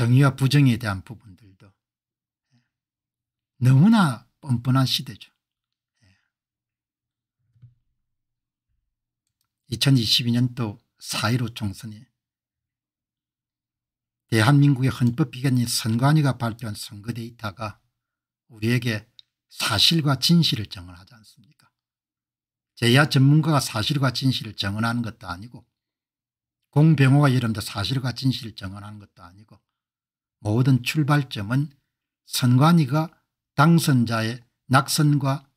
정의와 부정에 대한 부분들도 너무나 뻔뻔한 시대죠. 2022년도 예. 4.15 총선이 대한민국의 헌법기관인 선관위가 발표한 선거 데이터가 우리에게 사실과 진실을 정언하지 않습니까 제야 전문가가 사실과 진실을 정언하는 것도 아니고 공병호가 여러분들 사실과 진실을 정언하는 것도 아니고 모든 출발점은 선관위가 당선자의 낙선과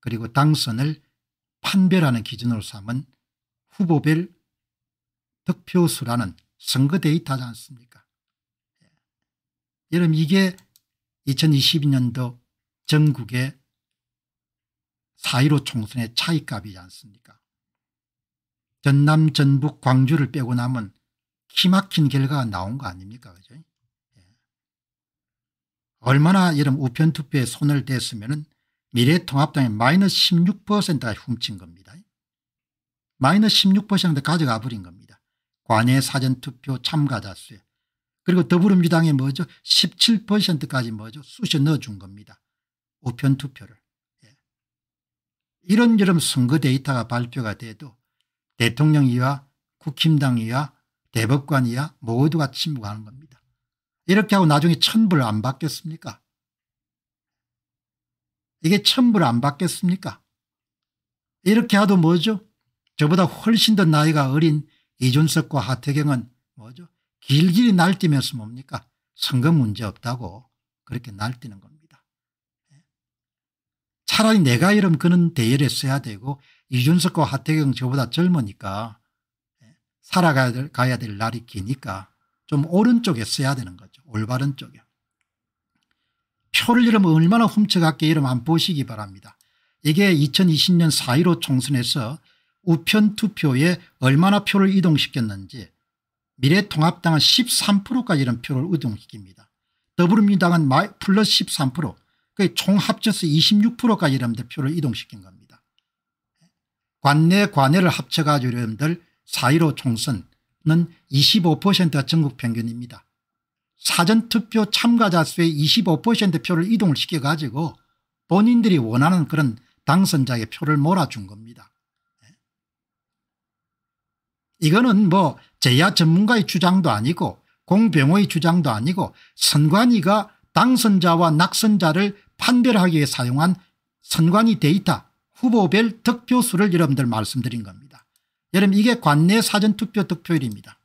그리고 당선을 판별하는 기준으로 삼은 후보별 득표수라는 선거 데이터지 않습니까 예. 여러분 이게 2022년도 전국의 4.15 총선의 차이값이지 않습니까 전남 전북 광주를 빼고 나면 키막힌 결과가 나온 거 아닙니까 그죠 얼마나 이런 우편투표에 손을 댔으면 미래통합당이 마이너스 1 6가 훔친 겁니다. 마이너스 16%를 가져가 버린 겁니다. 관외 사전투표 참가자 수에 그리고 더불어민주당이 뭐죠 17%까지 뭐죠 쑤셔 넣어준 겁니다. 우편투표를. 예. 이런저런 선거 데이터가 발표가 돼도 대통령이와 국힘당이와 대법관이야 모두가 침묵하는 겁니다. 이렇게 하고 나중에 천불 안 받겠습니까? 이게 천불 안 받겠습니까? 이렇게 하도 뭐죠? 저보다 훨씬 더 나이가 어린 이준석과 하태경은 뭐죠? 길길이 날뛰면서 뭡니까? 선거 문제 없다고 그렇게 날뛰는 겁니다. 예. 차라리 내가 이름 그는 대열했어야 되고 이준석과 하태경 저보다 젊으니까 예, 살아가야 될, 가야 될 날이 기니까 좀 오른쪽에 써야 되는 거죠. 올바른 쪽에. 표를 이러면 얼마나 훔쳐갔게 이름 안 보시기 바랍니다. 이게 2020년 4.15 총선에서 우편 투표에 얼마나 표를 이동시켰는지 미래통합당은 13%까지 이런 표를 이동시킵니다. 더불어민주당은 마이 플러스 13% 그 총 합쳐서 26%까지 여러분들 표를 이동시킨 겁니다. 관내 관외를 합쳐가지고 여러분들 4.15 총선 는 25%가 전국 평균입니다. 사전투표 참가자 수의 25% 표를 이동을 시켜가지고 본인들이 원하는 그런 당선자의 표를 몰아준 겁니다. 예. 이거는 뭐 제야 전문가의 주장도 아니고 공병호의 주장도 아니고 선관위가 당선자와 낙선자를 판별하기 위해 사용한 선관위 데이터 후보별 득표수를 여러분들 말씀드린 겁니다. 여러분 이게 관내 사전투표 득표율입니다.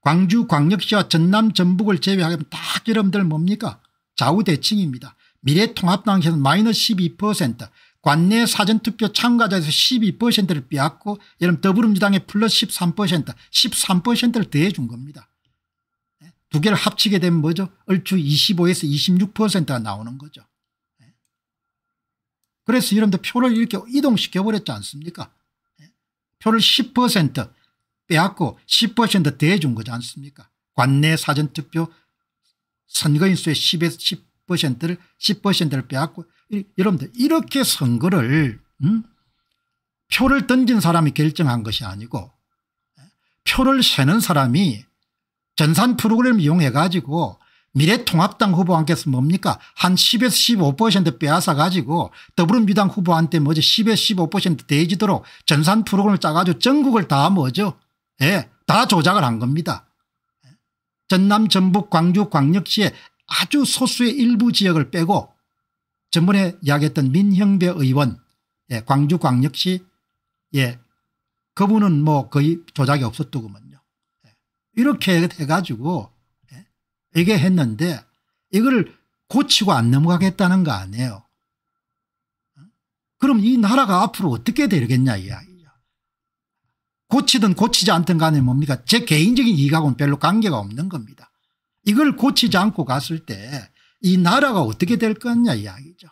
광주 광역시와 전남 전북을 제외하면 다 여러분들 뭡니까 좌우대칭입니다. 미래통합당에서는 마이너스 12% 관내 사전투표 참가자에서 12%를 빼앗고 여러분 더불어민주당에 플러스 13% 13%를 더해준 겁니다. 예? 두 개를 합치게 되면 뭐죠 얼추 25에서 26%가 나오는 거죠. 예? 그래서 여러분들 표를 이렇게 이동시켜버렸지 않습니까 표를 10% 빼앗고 10% 대준 거지 않습니까 관내 사전투표 선거인 수의 10에서 10%를 10%를 빼앗고 여러분들 이렇게 선거를 음? 표를 던진 사람이 결정한 것이 아니고 예? 표를 세는 사람이 전산 프로그램 이용해 가지고 미래통합당 후보한테서 뭡니까 한 10에서 15% 빼앗아 가지고 더불어민주당 후보한테 뭐지 10에서 15% 대지도록 전산 프로그램을 짜가지고 전국을 다 뭐죠 예, 다 조작을 한 겁니다. 전남 전북 광주 광역시의 아주 소수의 일부 지역을 빼고 전번에 이야기했던 민형배 의원 예, 광주 광역시 예, 그분은 뭐 거의 조작이 없었더구먼요. 예, 이렇게 해가지고 이게 했는데 이걸 고치고 안 넘어가겠다는 거 아니에요. 그럼 이 나라가 앞으로 어떻게 되겠냐 이야기죠. 고치든 고치지 않든 간에 뭡니까 제 개인적인 이익하고는 별로 관계가 없는 겁니다. 이걸 고치지 않고 갔을 때 이 나라가 어떻게 될 거냐 이야기죠.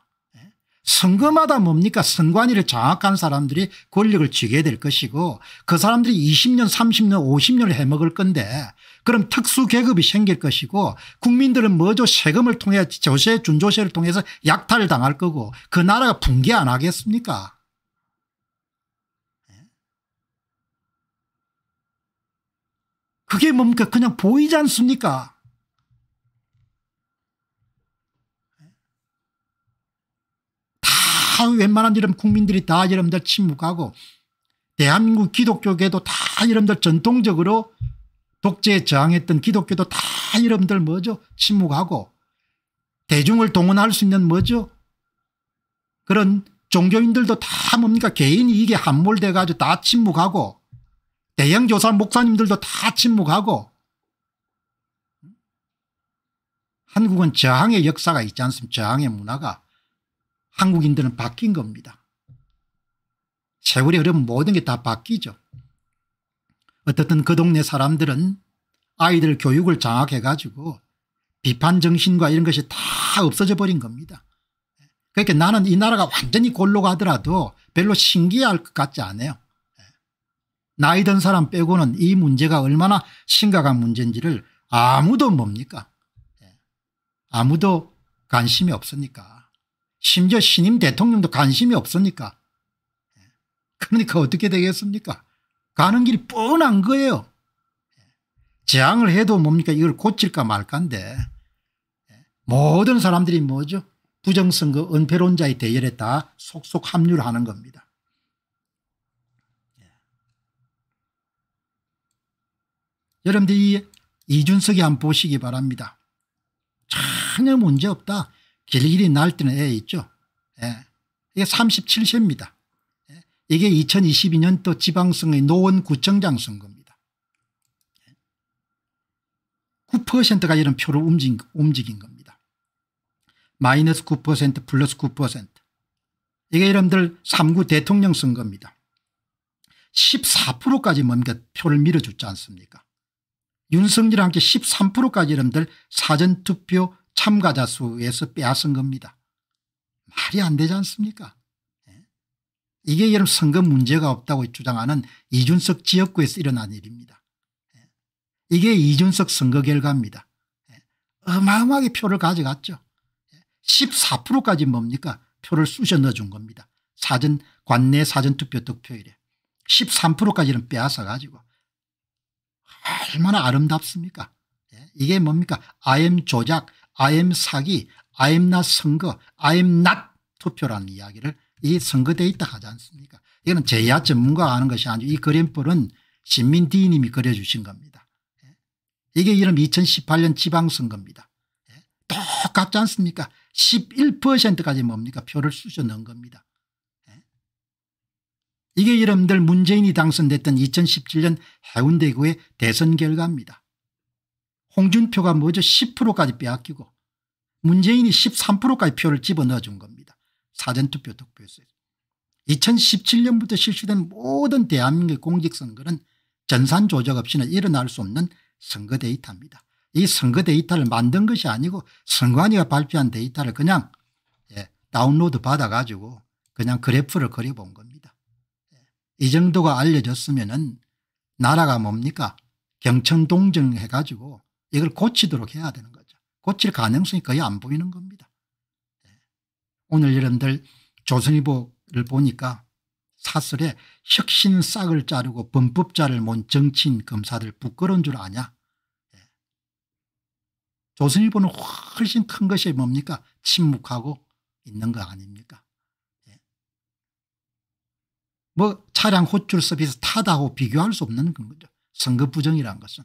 선거마다 뭡니까 선관위를 장악한 사람들이 권력을 쥐게 될 것이고 그 사람들이 20년 30년 50년을 해먹을 건데 그럼 특수계급이 생길 것이고 국민들은 뭐죠 세금을 통해 조세 준조세를 통해서 약탈을 당할 거고 그 나라가 붕괴 안 하겠습니까 예? 그게 뭡니까 그냥 보이지 않습니까 다회 웬만한 이름 국민들이 다 여러분들 침묵하고 대한민국 기독교계도 다 여러분들 전통적으로 독재에 저항했던 기독교도 다 여러분들 뭐죠 침묵하고 대중을 동원할 수 있는 뭐죠 그런 종교인들도 다 뭡니까 개인이 이게 함몰돼 가지고 다 침묵하고 대형 교사 목사님들도 다 침묵하고 한국은 저항의 역사가 있지 않습니까 저항의 문화가 한국인들은 바뀐 겁니다. 세월이 흐르면 모든 게 다 바뀌죠. 어떻든 그 동네 사람들은 아이들 교육을 장악해가지고 비판정신과 이런 것이 다 없어져 버린 겁니다. 그러니까 나는 이 나라가 완전히 골로 가더라도 별로 신기할 것 같지 않아요. 나이 든 사람 빼고는 이 문제가 얼마나 심각한 문제인지를 아무도 뭡니까 아무도 관심이 없으니까 심지어 신임 대통령도 관심이 없으니까. 그러니까 어떻게 되겠습니까? 가는 길이 뻔한 거예요. 재앙을 해도 뭡니까 이걸 고칠까 말까인데 모든 사람들이 뭐죠? 부정선거 은폐론자의 대열에 다 속속 합류를 하는 겁니다. 여러분들 이 이준석이 한번 보시기 바랍니다. 전혀 문제없다. 길길이 날때는애 있죠. 예. 이게 37세입니다. 예. 이게 2022년도 지방선거의 노원구청장 선거입니다. 9%가 예. 이런 표를 움직, 움직인 겁니다. 마이너스 9% 플러스 9% 이게 여러분들 3구 대통령 선거입니다. 14%까지 뭡니 표를 밀어줬지 않습니까 윤석열과 함께 13%까지 여러분들 사전투표 참가자 수에서 빼앗은 겁니다. 말이 안 되지 않습니까? 예? 이게 여러분 선거 문제가 없다고 주장하는 이준석 지역구에서 일어난 일입니다. 예? 이게 이준석 선거 결과입니다. 예? 어마어마하게 표를 가져갔죠. 14%까지 뭡니까 표를 쑤셔 넣어준 겁니다. 사전 관내 사전투표 득표율에 13%까지는 빼앗아가지고 얼마나 아름답습니까 이게 뭡니까 IM 조작 I m 사기, I m 낫 선거, I m 낫 투표라는 이야기를 이 선거데이터 하지 않습니까 이거는 제야 전문가가 는 것이 아니고 이 그림뿔은 신민디님이 그려주신 겁니다. 예. 이게 이름 2018년 지방선거입니다. 예. 똑같지 않습니까 11%까지 뭡니까 표를 쑤셔 넣은 겁니다. 예. 이게 여러분들 문재인이 당선됐던 2017년 해운대구의 대선 결과입니다. 홍준표가 먼저 10%까지 빼앗기고 문재인이 13%까지 표를 집어넣어준 겁니다. 사전투표 득표에서 2017년부터 실시된 모든 대한민국 공직선거는 전산 조작 없이는 일어날 수 없는 선거 데이터입니다. 이 선거 데이터를 만든 것이 아니고 선관위가 발표한 데이터를 그냥 예, 다운로드 받아가지고 그냥 그래프를 그려본 겁니다. 예, 이 정도가 알려졌으면 은 나라가 뭡니까 경천동정 해가지고 이걸 고치도록 해야 되는 거죠. 고칠 가능성이 거의 안 보이는 겁니다. 예. 오늘 여러분들 조선일보를 보니까 사설에 혁신 싹을 자르고 범법자를 몬 정치인 검사들 부끄러운 줄 아냐. 예. 조선일보는 훨씬 큰 것이 뭡니까 침묵하고 있는 거 아닙니까 네. 뭐 차량 호출 서비스 타다고 비교할 수 없는 거죠 선거 부정이란 것은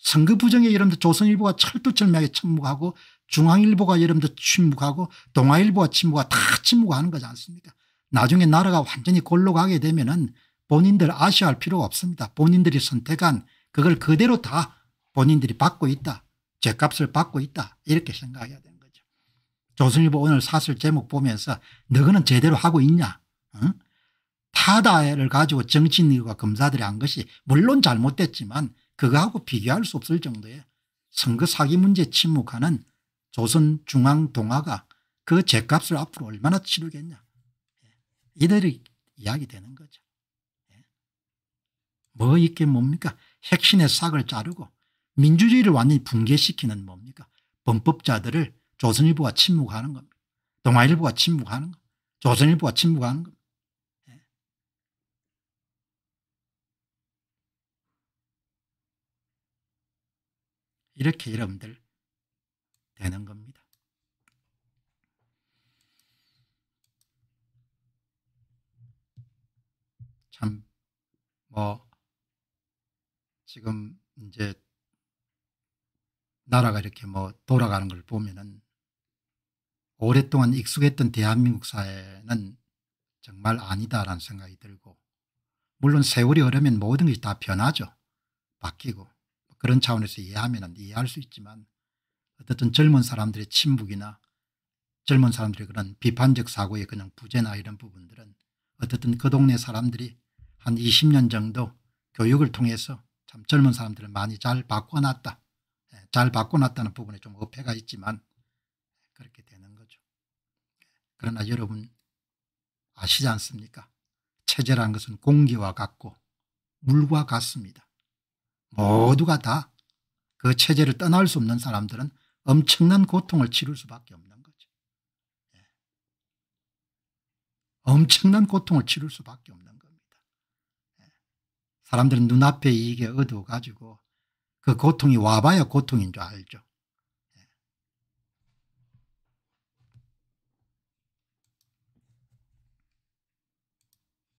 선거 부정에 여러분들 조선일보가 철두철미하게 침묵하고 중앙일보가 여러분들 침묵하고 동아일보와 침묵과 다 침묵하는 거지 않습니까 나중에 나라가 완전히 골로 가게 되면 은 본인들 아쉬워할 필요가 없습니다. 본인들이 선택한 그걸 그대로 다 본인들이 받고 있다. 죄값을 받고 있다. 이렇게 생각해야 되는 거죠. 조선일보 오늘 사설 제목 보면서 너는 제대로 하고 있냐 응? 타다를 가지고 정치인과 검사들이 한 것이 물론 잘못됐지만 그거하고 비교할 수 없을 정도의 선거 사기 문제 침묵하는 조선중앙동화가 그 죗값을 앞으로 얼마나 치르겠냐 예. 이들이 이야기되는 거죠. 예. 뭐 이게 뭡니까 핵심의 싹을 자르고 민주주의를 완전히 붕괴시키는 뭡니까 범법자들을 조선일보가 침묵하는 겁니다. 동아일보가 침묵하는 겁니다. 조선일보가 침묵하는 겁니다. 이렇게 여러분들 되는 겁니다. 참, 뭐, 지금 이제 나라가 이렇게 뭐 돌아가는 걸 보면은 오랫동안 익숙했던 대한민국 사회는 정말 아니다라는 생각이 들고 물론 세월이 흐르면 모든 것이 다 변하죠. 바뀌고 그런 차원에서 이해하면 이해할 수 있지만 어쨌든 젊은 사람들의 침묵이나 젊은 사람들의 그런 비판적 사고의 그냥 부재나 이런 부분들은 어쨌든 그 동네 사람들이 한 20년 정도 교육을 통해서 참 젊은 사람들을 많이 잘 바꿔놨다. 예, 잘 바꿔놨다는 부분에 좀 어폐가 있지만 그렇게 되는 거죠. 그러나 여러분 아시지 않습니까? 체제란 것은 공기와 같고 물과 같습니다. 어. 모두가 다 그 체제를 떠날 수 없는 사람들은 엄청난 고통을 치를 수밖에 없는 거죠. 네. 엄청난 고통을 치를 수밖에 없는 겁니다. 네. 사람들은 눈앞에 이익에 얻어가지고 그 고통이 와봐야 고통인 줄 알죠.